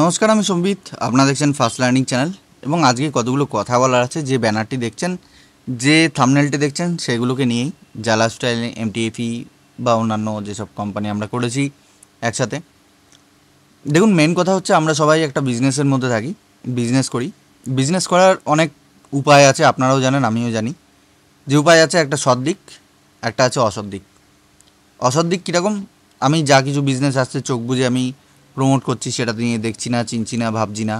নমস্কার আমি সম্বিত আপনারা দেখছেন ফার্স্ট লার্নিং চ্যানেল এবং আজকে কতগুলো কথা বলার আছে যে ব্যানারটি দেখছেন যে থামনেলটি দেখছেন সেগুলোকে নিয়েই জালা স্টাইল এমটিএফি বা অন্যান্য যেসব কোম্পানি আমরা করেছি একসাথে দেখুন মেন কথা হচ্ছে আমরা সবাই একটা বিজনেসের মধ্যে থাকি বিজনেস করি বিজনেস করার অনেক উপায় আছে আপনারাও জানেন আমিও জানি যে উপায় আছে একটা সৎ দিক একটা আছে অসৎ দিক অসৎ দিক কীরকম আমি যা কিছু বিজনেস আসছে চোখ বুঝে আমি প্রমোট করছি সেটা নিয়ে দেখছি না চিনছি না ভাবছি না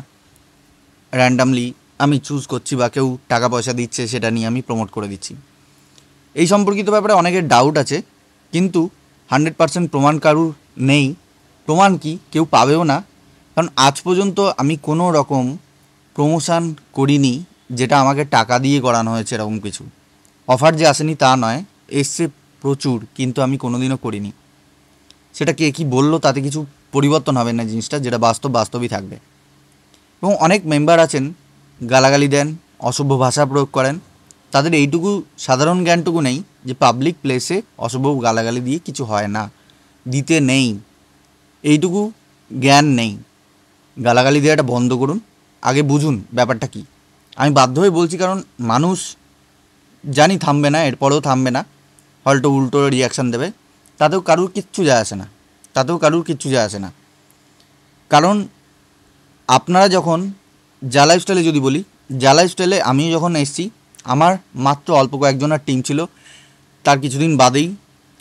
র্যান্ডামলি আমি চুজ করছি বা কেউ টাকা পয়সা দিচ্ছে সেটা নিয়ে আমি প্রমোট করে দিচ্ছি এই সম্পর্কিত ব্যাপারে অনেকের ডাউট আছে কিন্তু হান্ড্রেড পারসেন্ট প্রমাণ কারুর নেই প্রমাণ কি কেউ পাবেও না কারণ আজ পর্যন্ত আমি কোনো রকম প্রমোশান করিনি যেটা আমাকে টাকা দিয়ে করানো হয়েছে এরকম কিছু অফার যে আসেনি তা নয় এসছে প্রচুর কিন্তু আমি কোনোদিনও করিনি সেটা কে কী বললো তাতে কিছু পরিবর্তন হবে না জিনিসটা যেটা বাস্তব বাস্তবই থাকবে এবং অনেক মেম্বার আছেন গালাগালি দেন অশুভ ভাষা প্রয়োগ করেন তাদের এইটুকু সাধারণ জ্ঞানটুকু নেই যে পাবলিক প্লেসে অশুভ গালাগালি দিয়ে কিছু হয় না দিতে নেই এইটুকু জ্ঞান নেই গালাগালি দেওয়াটা বন্ধ করুন আগে বুঝুন ব্যাপারটা কি আমি বাধ্য হয়ে বলছি কারণ মানুষ জানি থামবে না এরপরেও থামবে না হয়তো উল্টো রিয়াকশান দেবে তাতেও কারুর কিচ্ছু যায় আসে না তাতেও কারুর কিচ্ছু যায় আসে না কারণ আপনারা যখন যা লাইফস্টাইলে যদি বলি যা লাইফস্টাইলে আমি যখন এসেছি আমার মাত্র অল্প কয়েকজনের টিম ছিল তার কিছুদিন বাদেই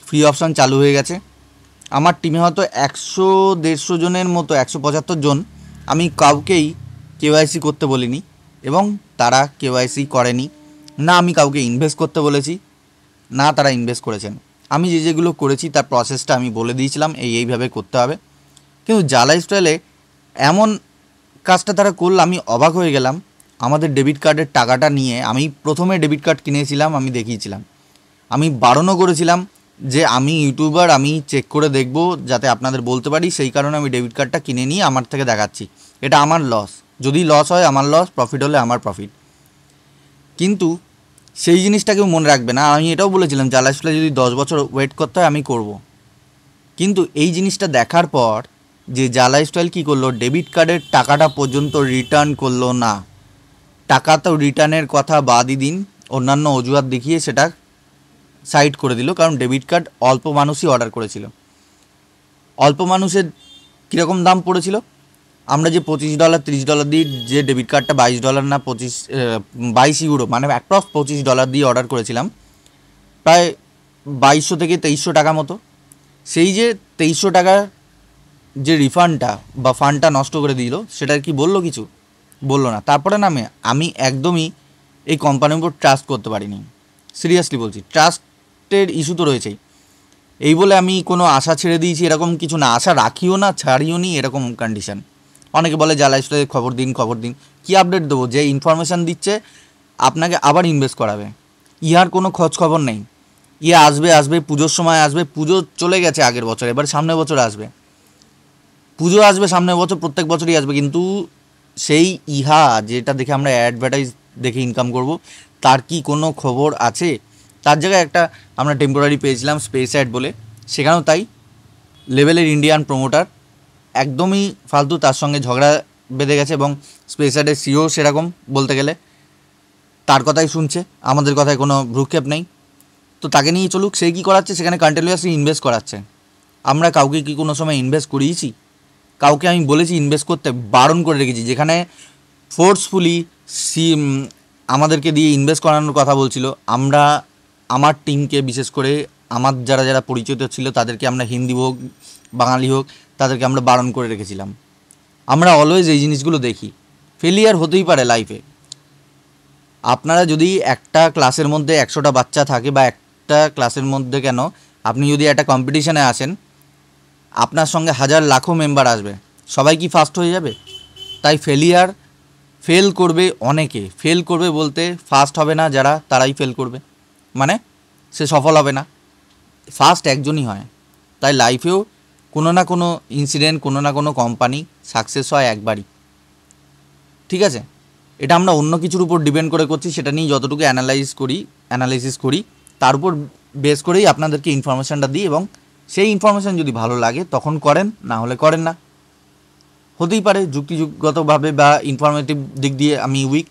ফ্রি অপশান চালু হয়ে গেছে আমার টিমে হয়তো একশো দেড়শো জনের মতো একশো পঁচাত্তর জন আমি কাউকেই কেওয়াইসি করতে বলিনি এবং তারা কেওয়াইসি করেনি না আমি কাউকে ইনভেস্ট করতে বলেছি না তারা ইনভেস্ট করেছেন আমি যে যেগুলো করেছি তার প্রসেসটা আমি বলে দিয়েছিলাম এই এইভাবে করতে হবে কিন্তু যা লাইফস্টাইলে এমন কাজটা তারা করলো আমি অবাক হয়ে গেলাম আমাদের ডেবিট কার্ডের টাকাটা নিয়ে আমি প্রথমে ডেবিট কার্ড কিনেছিলাম আমি দেখিয়েছিলাম আমি বারণও করেছিলাম যে আমি ইউটিউবার আমি চেক করে দেখব যাতে আপনাদের বলতে পারি সেই কারণে আমি ডেবিট কার্ডটা কিনে নিয়ে আমার থেকে দেখাচ্ছি এটা আমার লস যদি লস হয় আমার লস প্রফিট হলে আমার প্রফিট কিন্তু সেই কেউ মনে রাখবে না আমি এটাও বলেছিলাম জালাস ফ্লাই যদি দশ বছর ওয়েট করতে হয় আমি করব। কিন্তু এই জিনিসটা দেখার পর যে জালাই স্টাইল কী করলো ডেবিট কার্ডের টাকাটা পর্যন্ত রিটার্ন করলো না টাকা তো রিটার্নের কথা বাদই দিন অন্যান্য অজুহাত দেখিয়ে সেটা সাইড করে দিল কারণ ডেবিট কার্ড অল্প মানুষই অর্ডার করেছিল অল্প মানুষের কীরকম দাম পড়েছিল আমরা যে পঁচিশ ডলার তিরিশ ডলার দিয়ে যে ডেবিট কার্ডটা বাইশ ডলার না পঁচিশ বাইশ ইউরো মানে অ্যাপ্রক্স পঁচিশ ডলার দিয়ে অর্ডার করেছিলাম প্রায় বাইশশো থেকে তেইশশো টাকা মতো সেই যে তেইশশো টাকার যে রিফান্ডটা বা ফান্ডটা নষ্ট করে দিল সেটা কি বললো কিছু বললো না তারপরে নামে আমি একদমই এই কোম্পানির উপর ট্রাস্ট করতে পারিনি সিরিয়াসলি বলছি ট্রাস্টের ইস্যু তো রয়েছেই এই বলে আমি কোনো আশা ছেড়ে দিয়েছি এরকম কিছু না আশা রাখিও না ছাড়িও নি এরকম কন্ডিশান অনেকে বলে জ্বালাইস খবর দিন খবর দিন কি আপডেট দেবো যে ইনফরমেশান দিচ্ছে আপনাকে আবার ইনভেস্ট করাবে ইহার কোনো খোঁজ খবর নেই ইয়ে আসবে আসবে পুজোর সময় আসবে পুজো চলে গেছে আগের বছর এবার সামনের বছর আসবে পুজো আসবে সামনের বছর প্রত্যেক বছরই আসবে কিন্তু সেই ইহা যেটা দেখে আমরা অ্যাডভার্টাইজ দেখে ইনকাম করব তার কি কোনো খবর আছে তার জায়গায় একটা আমরা টেম্পোরারি পেয়েছিলাম স্পেস অ্যাড বলে সেখানেও তাই লেভেলের ইন্ডিয়ান প্রমোটার একদমই ফালতু তার সঙ্গে ঝগড়া বেঁধে গেছে এবং স্পেসারের সিও সেরকম বলতে গেলে তার কথাই শুনছে আমাদের কথায় কোনো ভ্রুক্ষেপ নেই তো তাকে নিয়ে চলুক সে কী করাচ্ছে সেখানে কন্টিনিউয়াসলি ইনভেস্ট করাচ্ছে আমরা কাউকে কি কোনো সময় ইনভেস্ট করিয়েছি কাউকে আমি বলেছি ইনভেস্ট করতে বারণ করে রেখেছি যেখানে ফোর্সফুলি সি আমাদেরকে দিয়ে ইনভেস্ট করানোর কথা বলছিল আমরা আমার টিমকে বিশেষ করে আমার যারা যারা পরিচিত ছিল তাদেরকে আমরা হিন্দি হোক বাঙালি হোক তাদেরকে আমরা বারণ করে রেখেছিলাম আমরা অলওয়েজ এই জিনিসগুলো দেখি ফেলিয়ার হতেই পারে লাইফে আপনারা যদি একটা ক্লাসের মধ্যে একশোটা বাচ্চা থাকে বা একটা ক্লাসের মধ্যে কেন আপনি যদি একটা কম্পিটিশানে আসেন আপনার সঙ্গে হাজার লাখো মেম্বার আসবে সবাই কি ফার্স্ট হয়ে যাবে তাই ফেলিয়ার ফেল করবে অনেকে ফেল করবে বলতে ফার্স্ট হবে না যারা তারাই ফেল করবে মানে সে সফল হবে না ফার্স্ট একজনই হয় তাই লাইফেও কোনো না কোনো ইনসিডেন্ট কোনো না কোনো কোম্পানি সাকসেস হয় একবারই ঠিক আছে এটা আমরা অন্য কিছুর উপর ডিপেন্ড করে করছি সেটা নিয়ে যতটুকু অ্যানালাইজ করি অ্যানালাইসিস করি তার উপর বেস করেই আপনাদেরকে ইনফরমেশানটা দিই এবং সেই ইনফরমেশান যদি ভালো লাগে তখন করেন না হলে করেন না হতেই পারে যুক্তিযুগতভাবে বা ইনফরমেটিভ দিক দিয়ে আমি উইক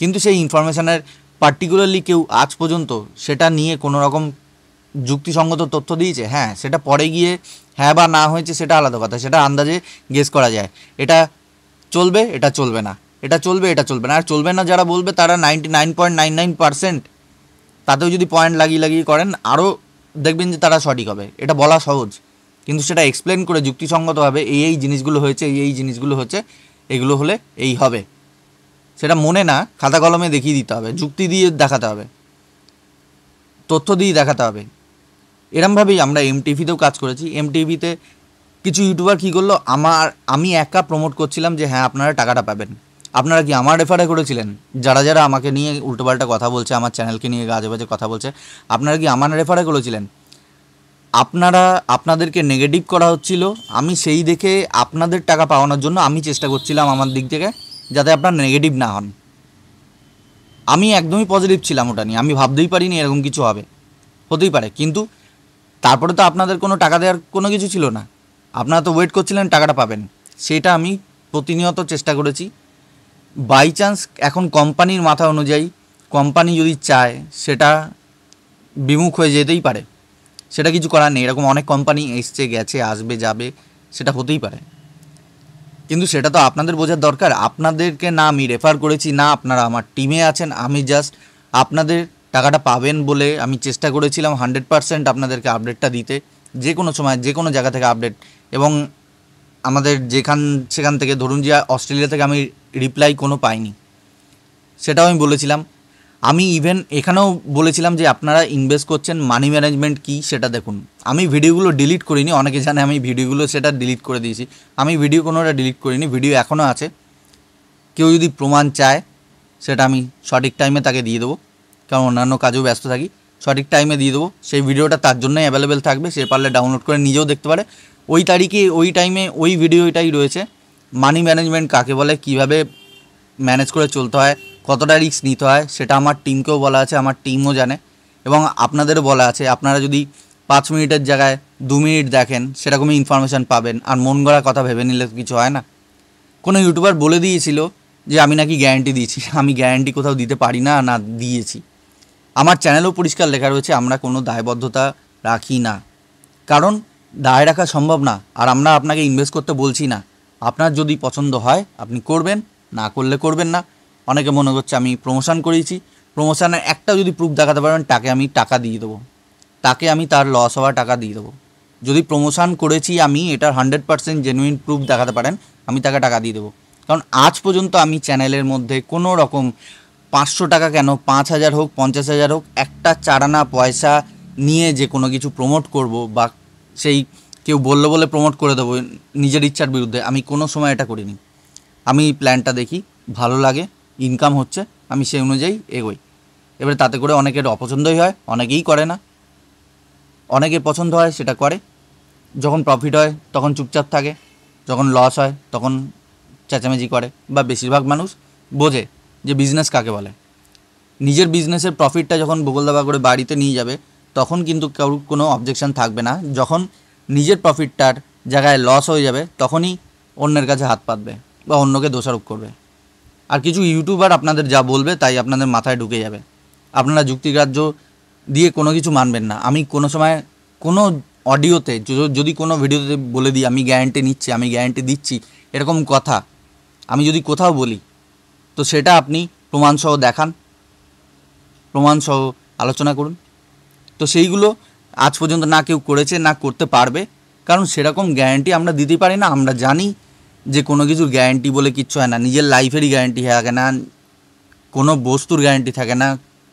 কিন্তু সেই ইনফরমেশানের পার্টিকুলারলি কেউ আজ পর্যন্ত সেটা নিয়ে কোনো রকম যুক্তিসঙ্গত তথ্য দিয়েছে হ্যাঁ সেটা পরে গিয়ে হ্যাঁ বা না হয়েছে সেটা আলাদা কথা সেটা আন্দাজে গেস করা যায় এটা চলবে এটা চলবে না এটা চলবে এটা চলবে না আর চলবে না যারা বলবে তারা ninety nine point nine nine percent তাতেও যদি পয়েন্ট লাগিয়ে লাগিয়ে করেন আরও দেখবেন যে তারা সঠিক হবে এটা বলা সহজ কিন্তু সেটা এক্সপ্লেন করে যুক্তিসঙ্গতভাবে এই এই জিনিসগুলো হয়েছে এই এই জিনিসগুলো হচ্ছে এগুলো হলে এই হবে সেটা মনে না খাতা কলমে দেখিয়ে দিতে হবে যুক্তি দিয়ে দেখাতে হবে তথ্য দিয়ে দেখাতে হবে এরমভাবেই আমরা এম টিভিতেও কাজ করেছি এম টিভিতে কিছু ইউটিউবার কী করলো আমার আমি একা প্রমোট করছিলাম যে হ্যাঁ আপনারা টাকাটা পাবেন আপনারা কি আমার রেফারে করেছিলেন যারা যারা আমাকে নিয়ে উল্টোপাল্টা কথা বলছে আমার চ্যানেলকে নিয়ে গাজে বাজে কথা বলছে আপনারা কি আমার রেফারে করেছিলেন আপনারা আপনাদেরকে নেগেটিভ করা হচ্ছিল আমি সেই দেখে আপনাদের টাকা পাওয়ানোর জন্য আমি চেষ্টা করছিলাম আমার দিক থেকে যাতে আপনারা নেগেটিভ না হন আমি একদমই পজিটিভ ছিলাম ওটা নিয়ে আমি ভাবতেই পারিনি এরকম কিছু হবে হতেই পারে কিন্তু তারপরে তো আপনাদের কোনো টাকা দেওয়ার কোনো কিছু ছিল না আপনারা তো ওয়েট করছিলেন টাকাটা পাবেন সেটা আমি প্রতিনিয়ত চেষ্টা করেছি বাই চান্স এখন কোম্পানির মাথা অনুযায়ী কোম্পানি যদি চায় সেটা বিমুখ হয়ে যেতেই পারে সেটা কিছু করার নেই এরকম অনেক কোম্পানি এসছে গেছে আসবে যাবে সেটা হতেই পারে কিন্তু সেটা তো আপনাদের বোঝার দরকার আপনাদেরকে না আমি রেফার করেছি না আপনারা আমার টিমে আছেন আমি জাস্ট আপনাদের টাকাটা পাবেন বলে আমি চেষ্টা করেছিলাম হান্ড্রেড পারসেন্ট আপনাদেরকে আপডেটটা দিতে যে কোনো সময় যে কোনো জায়গা থেকে আপডেট এবং আমাদের যেখান সেখান থেকে ধরুন যে অস্ট্রেলিয়া থেকে আমি রিপ্লাই কোনো পাইনি সেটাও আমি বলেছিলাম আমি ইভেন এখানেও বলেছিলাম যে আপনারা ইনভেস্ট করছেন মানি ম্যানেজমেন্ট কী সেটা দেখুন আমি ভিডিওগুলো ডিলিট করিনি অনেকে জানে আমি ভিডিওগুলো সেটা ডিলিট করে দিয়েছি আমি ভিডিও কোনোটা ডিলিট করিনি ভিডিও এখনও আছে কেউ যদি প্রমাণ চায় সেটা আমি সঠিক টাইমে তাকে দিয়ে দেবো কারণ অন্যান্য কাজেও ব্যস্ত থাকি সঠিক টাইমে দিয়ে দেবো সেই ভিডিওটা তার জন্যই অ্যাভেলেবেল থাকবে সে পারলে ডাউনলোড করে নিজেও দেখতে পারে ওই তারিখে ওই টাইমে ওই ভিডিওটাই রয়েছে মানি ম্যানেজমেন্ট কাকে বলে কিভাবে ম্যানেজ করে চলতে হয় কতটা রিস্ক নিতে হয় সেটা আমার টিমকেও বলা আছে আমার টিমও জানে এবং আপনাদেরও বলা আছে আপনারা যদি পাঁচ মিনিটের জায়গায় দু মিনিট দেখেন সেরকমই ইনফরমেশান পাবেন আর মন গড়া কথা ভেবে নিলে কিছু হয় না কোনো ইউটিউবার বলে দিয়েছিল যে আমি নাকি গ্যারান্টি দিয়েছি আমি গ্যারান্টি কোথাও দিতে পারি না না দিয়েছি আমার চ্যানেলও পরিষ্কার লেখা রয়েছে আমরা কোনো দায়বদ্ধতা রাখি না কারণ দায় রাখা সম্ভব না আর আমরা আপনাকে ইনভেস্ট করতে বলছি না আপনার যদি পছন্দ হয় আপনি করবেন না করলে করবেন না অনেকে মনে করছে আমি প্রমোশন করিয়েছি প্রমোশনের একটাও যদি প্রুফ দেখাতে পারেন তাকে আমি টাকা দিয়ে দেবো তাকে আমি তার লস হওয়া টাকা দিয়ে দেবো যদি প্রমোশন করেছি আমি এটার হান্ড্রেড পার্সেন্ট জেনুইন প্রুফ দেখাতে পারেন আমি তাকে টাকা দিয়ে দেবো কারণ আজ পর্যন্ত আমি চ্যানেলের মধ্যে কোনো রকম পাঁচশো টাকা কেন পাঁচ হাজার হোক পঞ্চাশ হাজার হোক একটা চারানা পয়সা নিয়ে যে কোনো কিছু প্রমোট করব বা সেই কেউ বললো বলে প্রমোট করে দেবো নিজের ইচ্ছার বিরুদ্ধে আমি কোনো সময় এটা করিনি আমি প্ল্যানটা দেখি ভালো লাগে ইনকাম হচ্ছে আমি সেই অনুযায়ী এগোই এবারে তাতে করে অনেকের অপছন্দই হয় অনেকেই করে না অনেকের পছন্দ হয় সেটা করে যখন প্রফিট হয় তখন চুপচাপ থাকে যখন লস হয় তখন চেঁচামেচি করে বা বেশিরভাগ মানুষ বোঝে যে বিজনেস কাকে বলে নিজের বিজনেসের প্রফিটটা যখন ভূগোল দাবা করে বাড়িতে নিয়ে যাবে তখন কিন্তু কারোর কোনো অবজেকশান থাকবে না যখন নিজের প্রফিটটার জায়গায় লস হয়ে যাবে তখনই অন্যের কাছে হাত পাতবে বা অন্যকে দোষারোপ করবে আর কিছু ইউটিউবার আপনাদের যা বলবে তাই আপনাদের মাথায় ঢুকে যাবে আপনারা যুক্তিগ্রাহ্য দিয়ে কোনো কিছু মানবেন না আমি কোনো সময় কোনো অডিওতে যদি কোনো ভিডিওতে বলে দিই আমি গ্যারেন্টি নিচ্ছি আমি গ্যারেন্টি দিচ্ছি এরকম কথা আমি যদি কোথাও বলি তো সেটা আপনি প্রমাণসহ দেখান প্রমাণসহ আলোচনা করুন তো সেইগুলো আজ পর্যন্ত না কেউ করেছে না করতে পারবে কারণ সেরকম গ্যারান্টি আমরা দিতে পারি না আমরা জানি যে কোনো কিছুর গ্যারান্টি বলে কিচ্ছু হয় না নিজের লাইফেরই গ্যারান্টি থাকে না কোনো বস্তুর গ্যারান্টি থাকে না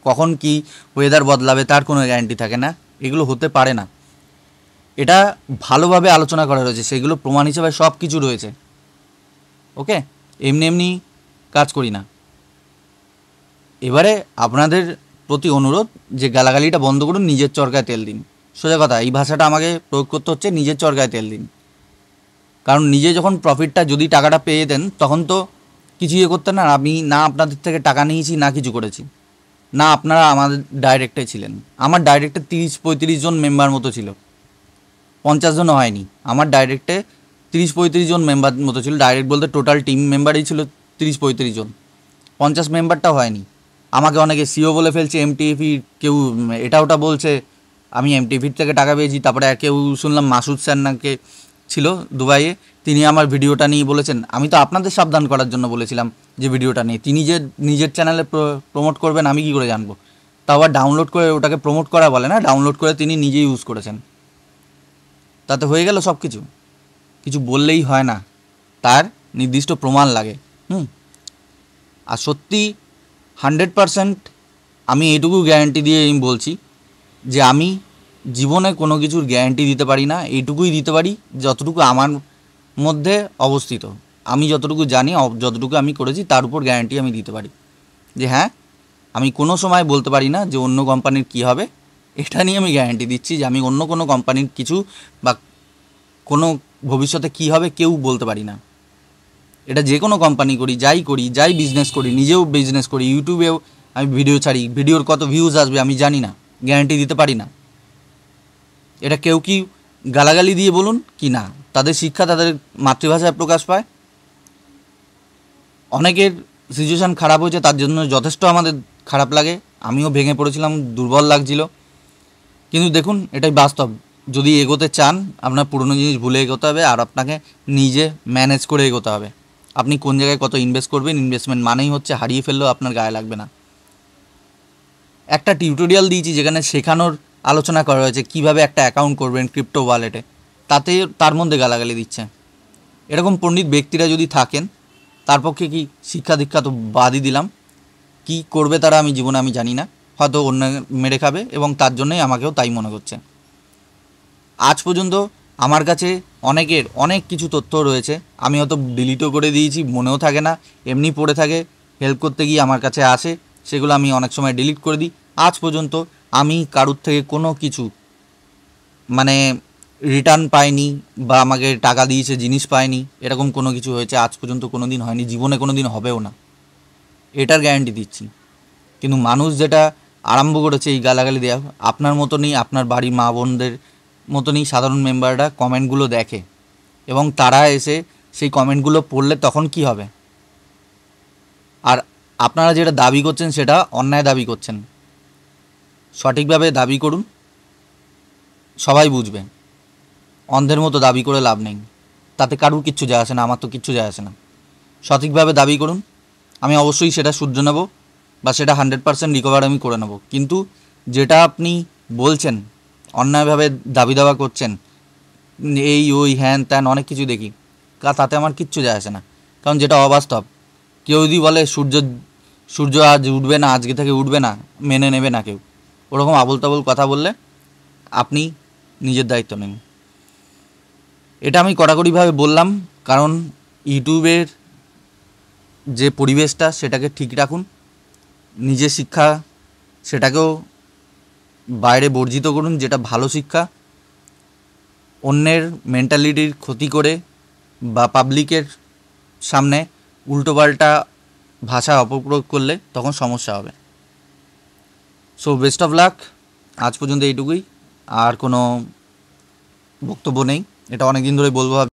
কখন কি ওয়েদার বদলাবে তার কোনো গ্যারান্টি থাকে না এগুলো হতে পারে না এটা ভালোভাবে আলোচনা করা রয়েছে সেগুলো প্রমাণ হিসেবে সব কিছু রয়েছে ওকে এমনি এমনি কাজ করি না এবারে আপনাদের প্রতি অনুরোধ যে গালাগালিটা বন্ধ করুন নিজের চরকায় তেল দিন সোজা কথা এই ভাষাটা আমাকে প্রয়োগ করতে হচ্ছে নিজের চরকায় তেল দিন কারণ নিজে যখন প্রফিটটা যদি টাকাটা পেয়ে যেতেন তখন তো কিছু ইয়ে করতেন না আমি না আপনাদের থেকে টাকা নিয়েছি না কিছু করেছি না আপনারা আমাদের ডাইরেক্টে ছিলেন আমার ডাইরেক্টে তিরিশ পঁয়ত্রিশ জন মেম্বার মতো ছিল পঞ্চাশ জনও হয়নি আমার ডাইরেক্টে তিরিশ পঁয়ত্রিশ জন মেম্বার মতো ছিল ডাইরেক্ট বলতে টোটাল টিম মেম্বারই ছিল তিরিশ পঁয়ত্রিশ জন পঞ্চাশ মেম্বারটাও হয়নি আমাকে অনেকে সিও e বলে ফেলছে এমটিএফি কেউ এটা ওটা বলছে আমি এমটিভির থেকে টাকা পেয়েছি তারপরে কেউ শুনলাম মাসুদ স্যার নাকে ছিল দুবাইয়ে তিনি আমার ভিডিওটা নিয়ে বলেছেন আমি তো আপনাদের সাবধান করার জন্য বলেছিলাম যে ভিডিওটা নিয়ে তিনি যে নিজের চ্যানেলে প্রমোট করবেন আমি কি করে জানবো তা আবার ডাউনলোড করে ওটাকে প্রমোট করা বলে না ডাউনলোড করে তিনি নিজে ইউজ করেছেন তাতে হয়ে গেল সব কিছু কিছু বললেই হয় না তার নির্দিষ্ট প্রমাণ লাগে হুম আর সত্যি হান্ড্রেড পারসেন্ট আমি এটুকু গ্যারান্টি দিয়ে আমি বলছি যে আমি জীবনে কোনো কিছুর গ্যারান্টি দিতে পারি না এইটুকুই দিতে পারি যতটুকু আমার মধ্যে অবস্থিত আমি যতটুকু জানি যতটুকু আমি করেছি তার উপর গ্যারান্টি আমি দিতে পারি যে হ্যাঁ আমি কোনো সময় বলতে পারি না যে অন্য কোম্পানির কি হবে এটা নিয়ে আমি গ্যারান্টি দিচ্ছি যে আমি অন্য কোনো কোম্পানির কিছু বা কোনো ভবিষ্যতে কি হবে কেউ বলতে পারি না এটা যে কোনো কোম্পানি করি যাই করি যাই বিজনেস করি নিজেও বিজনেস করি ইউটিউবেও আমি ভিডিও ছাড়ি ভিডিওর কত ভিউজ আসবে আমি জানি না গ্যারান্টি দিতে পারি না এটা কেউ কি গালাগালি দিয়ে বলুন কি না তাদের শিক্ষা তাদের মাতৃভাষায় প্রকাশ পায় অনেকের সিচুয়েশান খারাপ হয়েছে তার জন্য যথেষ্ট আমাদের খারাপ লাগে আমিও ভেঙে পড়েছিলাম দুর্বল লাগছিল কিন্তু দেখুন এটাই বাস্তব যদি এগোতে চান আপনার পুরনো জিনিস ভুলে এগোতে হবে আর আপনাকে নিজে ম্যানেজ করে এগোতে হবে আপনি কোন জায়গায় কত ইনভেস্ট করবেন ইনভেস্টমেন্ট মানেই হচ্ছে হারিয়ে ফেললেও আপনার গায়ে লাগবে না একটা টিউটোরিয়াল দিয়েছি যেখানে শেখানোর আলোচনা করা হয়েছে কিভাবে একটা অ্যাকাউন্ট করবেন ক্রিপ্টো ওয়ালেটে তাতে তার মধ্যে গালাগালি দিচ্ছে এরকম পণ্ডিত ব্যক্তিরা যদি থাকেন তার পক্ষে কি শিক্ষা দীক্ষা তো বাদই দিলাম কি করবে তারা আমি জীবনে আমি জানি না হয়তো অন্য মেরে খাবে এবং তার জন্যই আমাকেও তাই মনে করছে আজ পর্যন্ত আমার কাছে অনেকের অনেক কিছু তথ্য রয়েছে আমি হয়তো ডিলিটও করে দিয়েছি মনেও থাকে না এমনি পড়ে থাকে হেল্প করতে গিয়ে আমার কাছে আসে সেগুলো আমি অনেক সময় ডিলিট করে দিই আজ পর্যন্ত আমি কারুর থেকে কোনো কিছু মানে রিটার্ন পাইনি বা আমাকে টাকা দিয়েছে জিনিস পাইনি এরকম কোনো কিছু হয়েছে আজ পর্যন্ত কোনো দিন হয়নি জীবনে কোনো দিন হবেও না এটার গ্যারান্টি দিচ্ছি কিন্তু মানুষ যেটা আরম্ভ করেছে এই গালাগালি দেওয়া আপনার মতনই আপনার বাড়ির মা বোনদের মতনই সাধারণ মেম্বাররা কমেন্টগুলো দেখে এবং তারা এসে সেই কমেন্টগুলো পড়লে তখন কি হবে আর আপনারা যেটা দাবি করছেন সেটা অন্যায় দাবি করছেন সঠিকভাবে দাবি করুন সবাই বুঝবে অন্ধের মতো দাবি করে লাভ নেই তাতে কারুর কিচ্ছু যায় আসে না আমার তো কিচ্ছু যায় আসে না সঠিকভাবে দাবি করুন আমি অবশ্যই সেটা সূর্য নেব বা সেটা হান্ড্রেড পারসেন্ট রিকভার আমি করে নেব কিন্তু যেটা আপনি বলছেন অন্যায়ভাবে দাবি দাবা করছেন এই ওই হ্যান ত্যান অনেক কিছু দেখি তাতে আমার কিচ্ছু যায় আসে না কারণ যেটা অবাস্তব কেউ যদি বলে সূর্য সূর্য আজ উঠবে না আজকে থেকে উঠবে না মেনে নেবে না কেউ ওরকম আবল তাবল কথা বললে আপনি নিজের দায়িত্ব নেন এটা আমি কড়াকড়িভাবে বললাম কারণ ইউটিউবের যে পরিবেশটা সেটাকে ঠিক রাখুন নিজে শিক্ষা সেটাকেও বাইরে বর্জিত করুন যেটা ভালো শিক্ষা অন্যের মেন্টালিটির ক্ষতি করে বা পাবলিকের সামনে উল্টোপাল্টা ভাষা অপপ্রয়োগ করলে তখন সমস্যা হবে সো বেস্ট অফ লাক আজ পর্যন্ত এইটুকুই আর কোনো বক্তব্য নেই এটা অনেক দিন ধরে বলবো